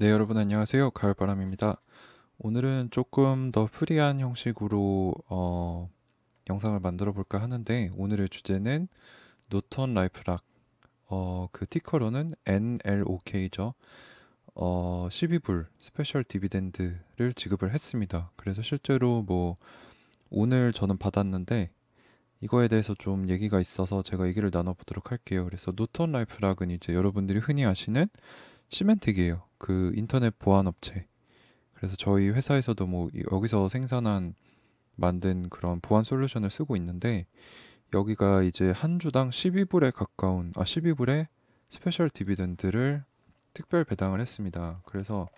네, 여러분 안녕하세요. 가을바람입니다. 오늘은 조금 더 프리한 형식으로 어, 영상을 만들어 볼까 하는데 오늘의 주제는 노턴 라이프락 어, 그 티커로는 NLOK죠. 어, 12불 스페셜 디비덴드를 지급을 했습니다. 그래서 실제로 뭐 오늘 저는 받았는데 이거에 대해서 좀 얘기가 있어서 제가 얘기를 나눠보도록 할게요. 그래서 노턴 라이프락은 이제 여러분들이 흔히 아시는 시멘틱이에요. 그 인터넷 보안 업체. 그래서 저희 회사에서도 뭐 여기서 생산한 만든 그런 보안 솔루션을 쓰고 있는데 여기가 이제 한 주당 12불에 가까운 아 12불에 스페셜 디비덴드를 특별 배당을 했습니다. 그래서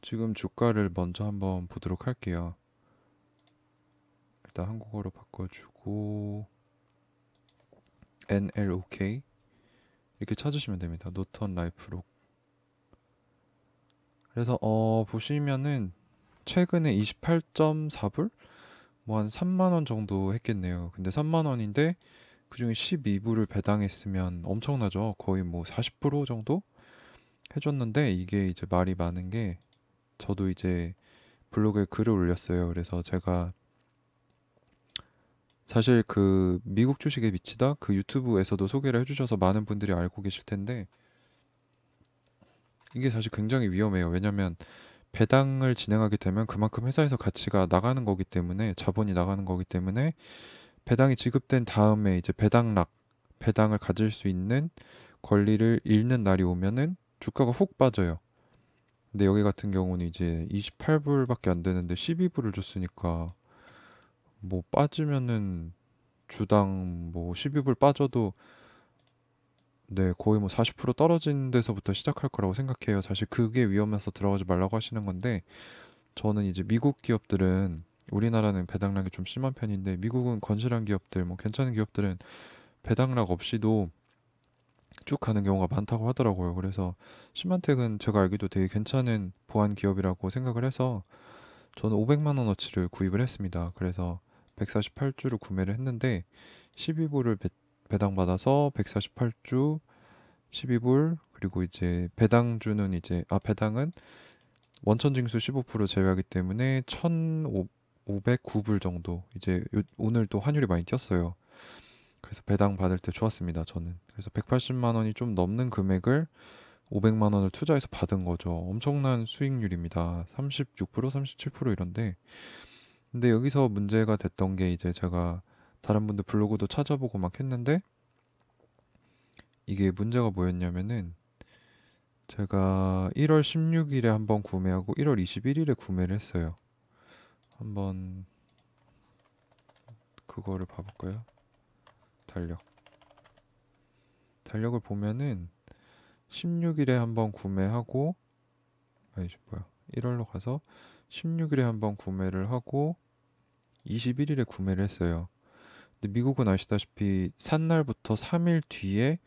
지금 주가를 먼저 한번 보도록 할게요. 일단 한국어로 바꿔주고 NLOK 이렇게 찾으시면 됩니다. 노턴 라이프록 그래서 어 보시면은 최근에 28.4불 뭐 한 3만 원 정도 했겠네요. 근데 3만 원인데 그중에 12불을 배당했으면 엄청나죠. 거의 뭐 40% 정도 해줬는데 이게 이제 말이 많은 게 저도 이제 블로그에 글을 올렸어요. 그래서 제가 사실 그 미국 주식에 미치다 그 유튜브에서도 소개를 해주셔서 많은 분들이 알고 계실 텐데 이게 사실 굉장히 위험해요. 왜냐면 배당을 진행하게 되면 그만큼 회사에서 가치가 나가는 거기 때문에 자본이 나가는 거기 때문에 배당이 지급된 다음에 이제 배당락 배당을 가질 수 있는 권리를 잃는 날이 오면은 주가가 훅 빠져요. 근데 여기 같은 경우는 이제 28불밖에 안 되는데 12불을 줬으니까 뭐 빠지면은 주당 뭐 12불 빠져도 네. 거의 뭐 40% 떨어진 데서부터 시작할 거라고 생각해요. 사실 그게 위험해서 들어가지 말라고 하시는 건데 저는 이제 미국 기업들은 우리나라는 배당락이 좀 심한 편인데 미국은 건실한 기업들, 뭐 괜찮은 기업들은 배당락 없이도 쭉 가는 경우가 많다고 하더라고요. 그래서 신한택은 제가 알기도 되게 괜찮은 보안 기업이라고 생각을 해서 저는 500만 원어치를 구입을 했습니다. 그래서 148주를 구매를 했는데 1 2부를 배, 배당받아서 148주 12불 그리고 이제 배당주는 이제 아 배당은 원천 징수 15% 제외하기 때문에 1,509불 정도 이제 요, 오늘 또 환율이 많이 뛰었어요. 그래서 배당 받을 때 좋았습니다. 저는 그래서 180만 원이 좀 넘는 금액을 500만 원을 투자해서 받은 거죠. 엄청난 수익률입니다. 36% 37% 이런데 근데 여기서 문제가 됐던 게 이제 제가 다른 분들 블로그도 찾아보고 막 했는데 이게 문제가 뭐였냐면은 제가 1월 16일에 한번 구매하고 1월 21일에 구매를 했어요. 한번 그거를 봐볼까요? 달력. 달력을 보면은 16일에 한번 구매하고 아니 뭐야 1월로 가서 16일에 한번 구매를 하고 21일에 구매를 했어요. 근데 미국은 아시다시피 산 날부터 3일 뒤에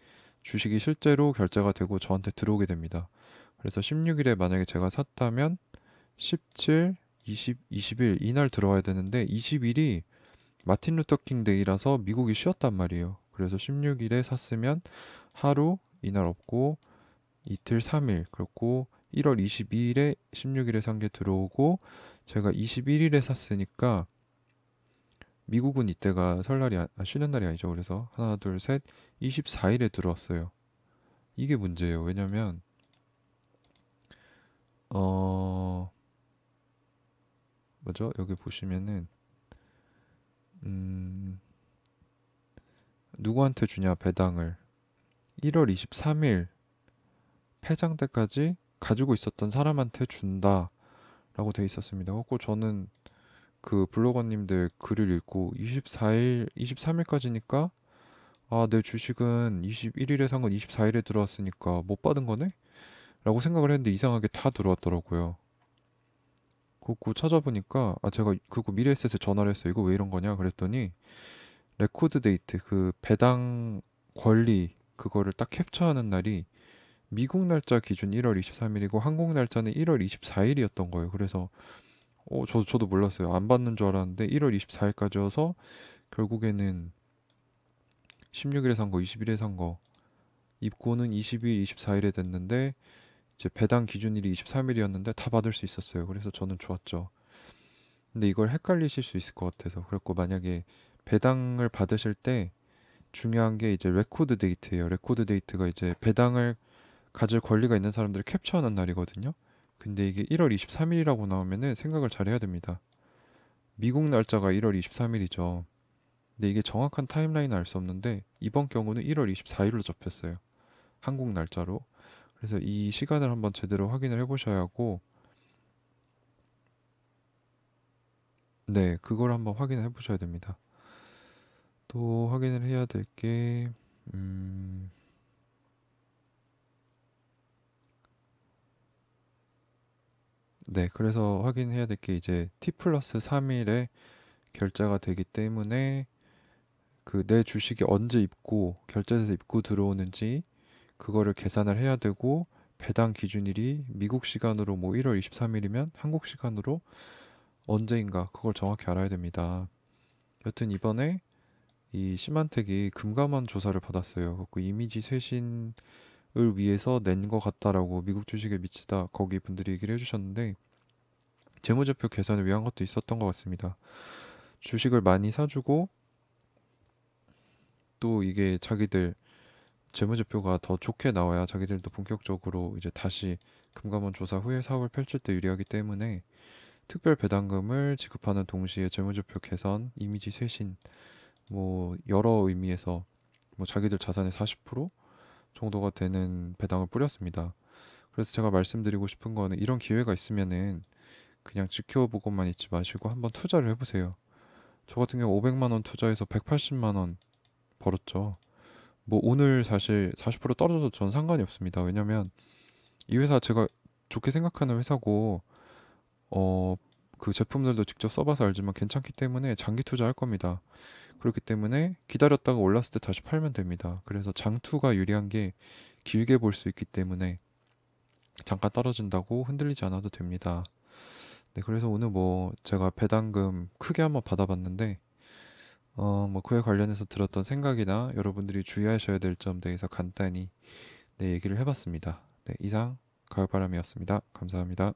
주식이 실제로 결제가 되고 저한테 들어오게 됩니다. 그래서 16일에 만약에 제가 샀다면 17, 20, 21 이날 들어와야 되는데 20일이 마틴 루터킹 데이라서 미국이 쉬었단 말이에요. 그래서 16일에 샀으면 하루 이날 없고 이틀 3일 그렇고 1월 22일에 16일에 산 게 들어오고 제가 21일에 샀으니까 미국은 이때가 설날이 아, 아, 쉬는 날이 아니죠. 그래서 하나 둘 셋 24일에 들어왔어요. 이게 문제예요. 왜냐면 어 뭐죠? 여기 보시면은 음 누구한테 주냐 배당을 1월 23일 폐장 때까지 가지고 있었던 사람한테 준다라고 돼 있었습니다. 그고 저는 그 블로거님들 글을 읽고 24일, 23일까지니까 아, 내 주식은 21일에 산 건 24일에 들어왔으니까 못 받은 거네? 라고 생각을 했는데 이상하게 다 들어왔더라고요. 그거 찾아보니까 아 제가 그거 미래에셋에 전화를 했어요. 이거 왜 이런 거냐 그랬더니 레코드 데이트 그 배당 권리 그거를 딱 캡처하는 날이 미국 날짜 기준 1월 23일이고 한국 날짜는 1월 24일이었던 거예요. 그래서 어, 저, 저도 몰랐어요. 안 받는 줄 알았는데 1월 24일까지여서 결국에는 16일에 산 거, 20일에 산거 입고는 20일, 24일에 됐는데 이제 배당 기준일이 23일이었는데 다 받을 수 있었어요. 그래서 저는 좋았죠. 근데 이걸 헷갈리실 수 있을 것 같아서 그랬고 만약에 배당을 받으실 때 중요한 게 이제 레코드 데이트예요. 레코드 데이트가 이제 배당을 가질 권리가 있는 사람들을 캡처하는 날이거든요. 근데 이게 1월 23일이라고 나오면은 생각을 잘 해야 됩니다. 미국 날짜가 1월 23일이죠. 근데 이게 정확한 타임라인은 알수 없는데 이번 경우는 1월 24일로 접혔어요. 한국 날짜로. 그래서 이 시간을 한번 제대로 확인을 해보셔야 하고 네, 그걸 한번 확인을 해보셔야 됩니다. 또 확인을 해야 될 게, 음, 네, 그래서 확인해야 될 게 이제 T 플러스 3일에 결제가 되기 때문에 그 내 주식이 언제 입고 결제돼서 입고 들어오는지 그거를 계산을 해야 되고 배당 기준일이 미국 시간으로 뭐 1월 23일이면 한국 시간으로 언제인가 그걸 정확히 알아야 됩니다. 여튼 이번에 이 심한택이 금감원 조사를 받았어요. 그래고 이미지 쇄신 을 위해서 낸 것 같다라고 미국 주식에 미치다 거기 분들이 얘기를 해주셨는데 재무제표 개선을 위한 것도 있었던 것 같습니다. 주식을 많이 사주고 또 이게 자기들 재무제표가 더 좋게 나와야 자기들도 본격적으로 이제 다시 금감원 조사 후에 사업을 펼칠 때 유리하기 때문에 특별 배당금을 지급하는 동시에 재무제표 개선, 이미지 쇄신 뭐 여러 의미에서 뭐 자기들 자산의 40% 정도가 되는 배당을 뿌렸습니다. 그래서 제가 말씀드리고 싶은 거는 이런 기회가 있으면은 그냥 지켜보고만 있지 마시고 한번 투자를 해보세요. 저 같은 경우 500만 원 투자해서 180만 원 벌었죠. 뭐 오늘 사실 40% 떨어져도 전 상관이 없습니다. 왜냐면 이 회사 제가 좋게 생각하는 회사고 어그 제품들도 직접 써봐서 알지만 괜찮기 때문에 장기 투자할 겁니다. 그렇기 때문에 기다렸다가 올랐을 때 다시 팔면 됩니다. 그래서 장투가 유리한 게 길게 볼 수 있기 때문에 잠깐 떨어진다고 흔들리지 않아도 됩니다. 네, 그래서 오늘 뭐 제가 배당금 크게 한번 받아봤는데 어, 뭐 그에 관련해서 들었던 생각이나 여러분들이 주의하셔야 될점에 대해서 간단히 네, 얘기를 해봤습니다. 네, 이상 가을바람이었습니다. 감사합니다.